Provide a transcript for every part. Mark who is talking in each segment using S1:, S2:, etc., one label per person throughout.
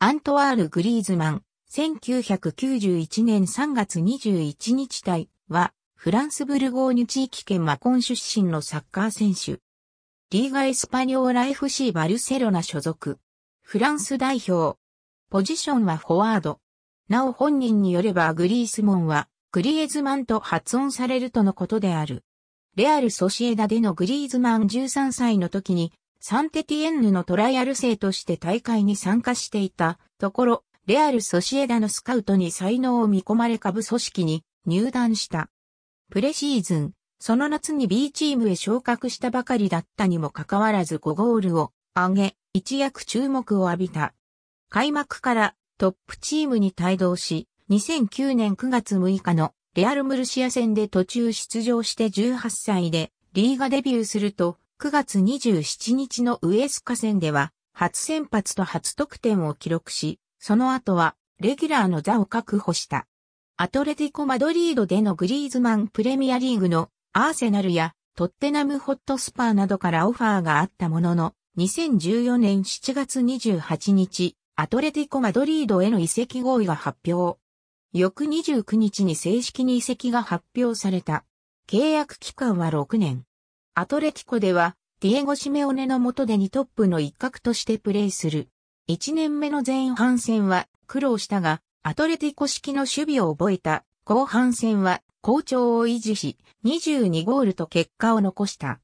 S1: アントワール・グリーズマン、1991年3月21日隊は、フランス・ブルゴーニュ地域圏マコン出身のサッカー選手。リーガ・エスパニョーラ FC バルセロナ所属。フランス代表。ポジションはフォワード。なお本人によればグリースモンは、グリーズマンと発音されるとのことである。レアル・ソシエダでのグリーズマン13歳の時に、サンテティエンヌのトライアル生として大会に参加していたところ、レアル・ソシエダのスカウトに才能を見込まれ下部組織に入団した。プレシーズン、その夏に B チームへ昇格したばかりだったにもかかわらず5ゴールを上げ、一躍注目を浴びた。開幕からトップチームに帯同し、2009年9月6日のレアル・ムルシア戦で途中出場して18歳でリーガデビューすると、9月27日のウエスカ戦では、初先発と初得点を記録し、その後は、レギュラーの座を確保した。アトレティコ・マドリードでのグリーズマンプレミアリーグのアーセナルやトッテナム・ホットスパーなどからオファーがあったものの、2014年7月28日、アトレティコ・マドリードへの移籍合意が発表。翌29日に正式に移籍が発表された。契約期間は6年。アトレティコではディエゴ・シメオネの下で2トップの一角としてプレーする。1年目の前半戦は苦労したが、アトレティコ式の守備を覚えた後半戦は好調を維持し、22ゴールと結果を残した。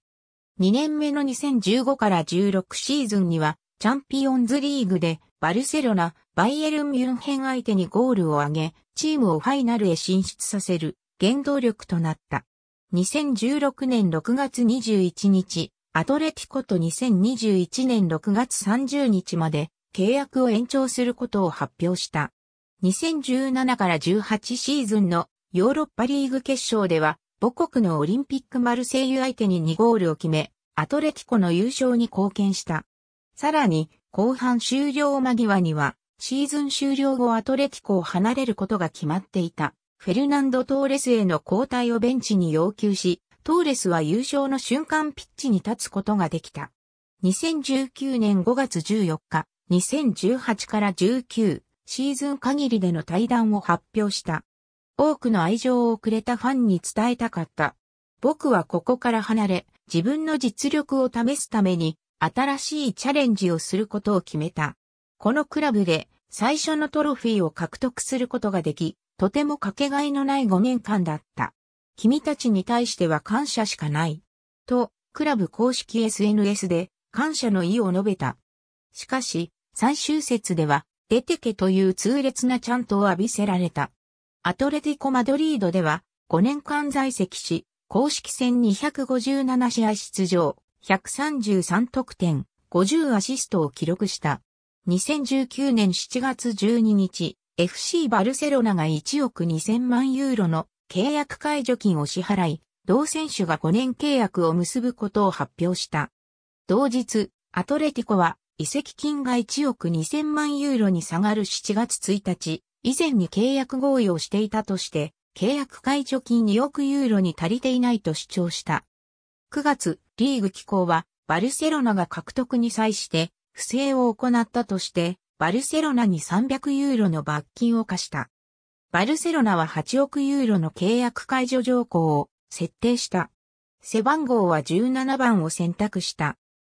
S1: 2年目の2015から16シーズンには、チャンピオンズリーグで、バルセロナ、バイエルン・ミュンヘン相手にゴールを挙げ、チームをファイナルへ進出させる原動力となった。2016年6月21日、アトレティコと2021年6月30日まで契約を延長することを発表した。2017から18シーズンのヨーロッパリーグ決勝では母国のオリンピックマルセイユ相手に2ゴールを決め、アトレティコの優勝に貢献した。さらに、後半終了間際には、シーズン終了後アトレティコを離れることが決まっていた、フェルナンド・トーレスへの交代をベンチに要求し、トーレスは優勝の瞬間ピッチに立つことができた。2019年5月14日、2018から19シーズン限りでの対談を発表した。多くの愛情をくれたファンに伝えたかった。僕はここから離れ、自分の実力を試すために、新しいチャレンジをすることを決めた。このクラブで最初のトロフィーを獲得することができ、とてもかけがえのない5年間だった。君たちに対しては感謝しかない。と、クラブ公式 SNS で感謝の意を述べた。しかし、最終節では、出てけという痛烈なチャントを浴びせられた。アトレティコ・マドリードでは、5年間在籍し、公式戦257試合出場、133得点、50アシストを記録した。2019年7月12日、FC バルセロナが1億2000万ユーロの契約解除金を支払い、同選手が5年契約を結ぶことを発表した。同日、アトレティコは移籍金が1億2000万ユーロに下がる7月1日、以前に契約合意をしていたとして、契約解除金2億ユーロに足りていないと主張した。9月、リーグ機構は、バルセロナが獲得に際して、不正を行ったとして、バルセロナに300ユーロの罰金を課した。バルセロナは8億ユーロの契約解除条項を設定した。背番号は17番を選択した。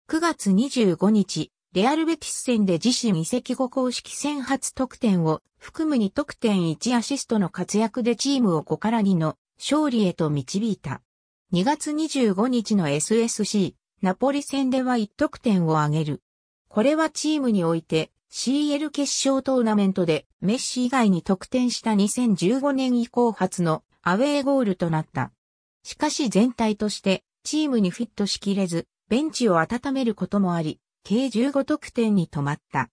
S1: 9月25日、レアルベティス戦で自身移籍後公式戦初得点を含む2得点1アシストの活躍でチームを5から2の勝利へと導いた。2月25日の SSC ナポリ戦では1得点を挙げる。これはチームにおいて CL 決勝トーナメントでメッシ以外に得点した2015年以降初のアウェーゴールとなった。しかし全体としてチームにフィットしきれず、ベンチを温めることもあり、計15得点に止まった。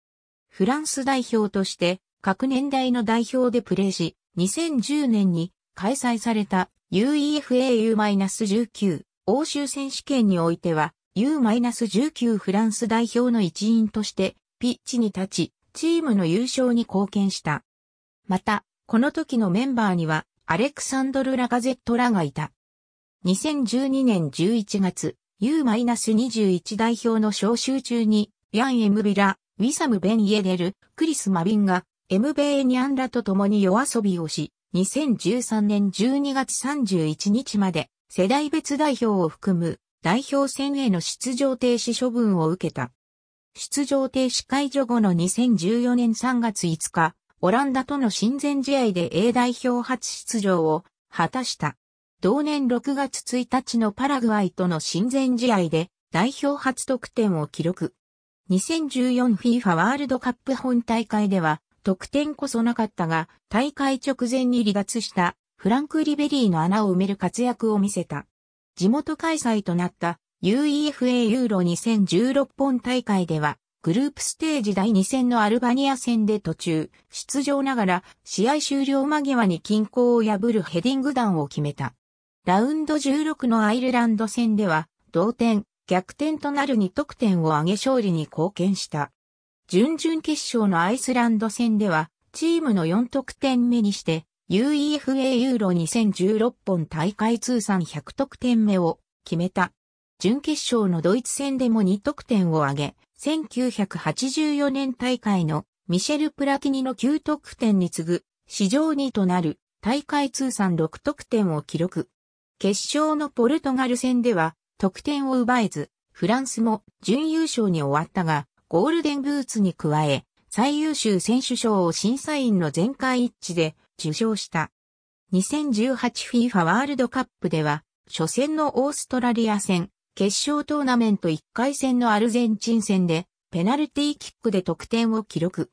S1: フランス代表として各年代の代表でプレーし、2010年に開催された UEFAU-19 欧州選手権においては U-19 フランス代表の一員としてピッチに立ち、チームの優勝に貢献した。また、この時のメンバーには、アレクサンドル・ラガゼットらがいた。2012年11月、U-21 代表の招集中に、ヤン・エムビラ、ウィサム・ベン・イエデル、クリス・マビンが、エムベーニャンらと共に夜遊びをし、2013年12月31日まで、世代別代表を含む、代表戦への出場停止処分を受けた。出場停止解除後の2014年3月5日、オランダとの親善試合で A 代表初出場を果たした。同年6月1日のパラグアイとの親善試合で代表初得点を記録。2014FIFA ワールドカップ本大会では得点こそなかったが大会直前に離脱したフランク・リベリーの穴を埋める活躍を見せた。地元開催となった UEFA ユーロ2016本大会では、グループステージ第2戦のアルバニア戦で途中、出場ながら試合終了間際に均衡を破るヘディング弾を決めた。ラウンド16のアイルランド戦では、同点、逆転となる2得点を挙げ勝利に貢献した。準々決勝のアイスランド戦では、チームの4得点目にして、UEFA ユーロ2016本大会通算100得点目を決めた。準決勝のドイツ戦でも2得点を挙げ、1984年大会のミシェル・プラティニの9得点に次ぐ、史上2となる大会通算6得点を記録。決勝のポルトガル戦では得点を奪えず、フランスも準優勝に終わったが、ゴールデンブーツに加え、最優秀選手賞を審査員の全会一致で受賞した。2018FIFA ワールドカップでは、初戦のオーストラリア戦、決勝トーナメント1回戦のアルゼンチン戦で、ペナルティーキックで得点を記録。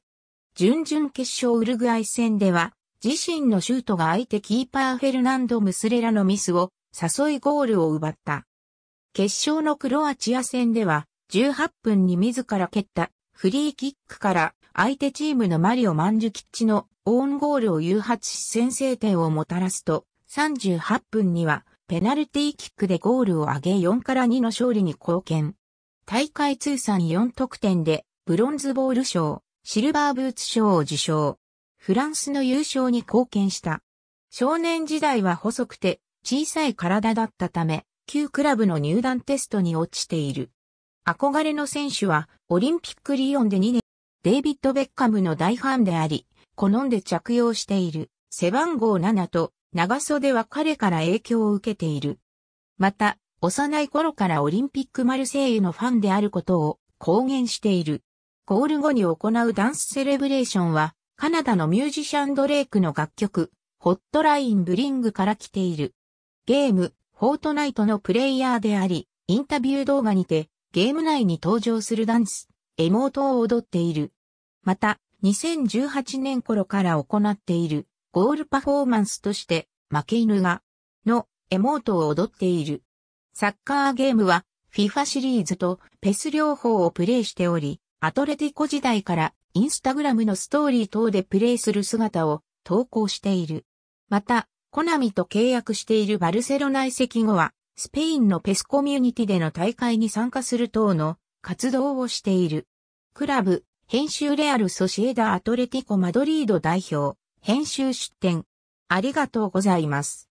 S1: 準々決勝ウルグアイ戦では、自身のシュートが相手キーパーフェルナンド・ムスレラのミスを誘いゴールを奪った。決勝のクロアチア戦では、18分に自ら蹴ったフリーキックから相手チームのマリオ・マンジュキッチのオーンゴールを誘発し先制点をもたらすと、38分にはペナルティーキックでゴールを上げ4から2の勝利に貢献。大会通算4得点で、ブロンズボール賞、シルバーブーツ賞を受賞。フランスの優勝に貢献した。少年時代は細くて、小さい体だったため、旧クラブの入団テストに落ちている。憧れの選手は、オリンピックリオンで2年、デイビッド・ベッカムの大ファンであり、好んで着用している、背番号7と長袖は彼から影響を受けている。また、幼い頃からオリンピックマルセイユのファンであることを公言している。ゴール後に行うダンスセレブレーションは、カナダのミュージシャンドレイクの楽曲、ホットラインブリングから来ている。ゲーム、フォートナイトのプレイヤーであり、インタビュー動画にて、ゲーム内に登場するダンス、エモートを踊っている。また、2018年頃から行っている。ゴールパフォーマンスとして、負け犬が、の、エモートを踊っている。サッカーゲームは、FIFA シリーズとペス両方をプレイしており、アトレティコ時代からインスタグラムのストーリー等でプレイする姿を投稿している。また、コナミと契約しているバルセロナ移籍後は、スペインのペスコミュニティでの大会に参加する等の活動をしている。クラブ、編集レアルソシエダ・アトレティコ・マドリード代表、編集出展。ありがとうございます。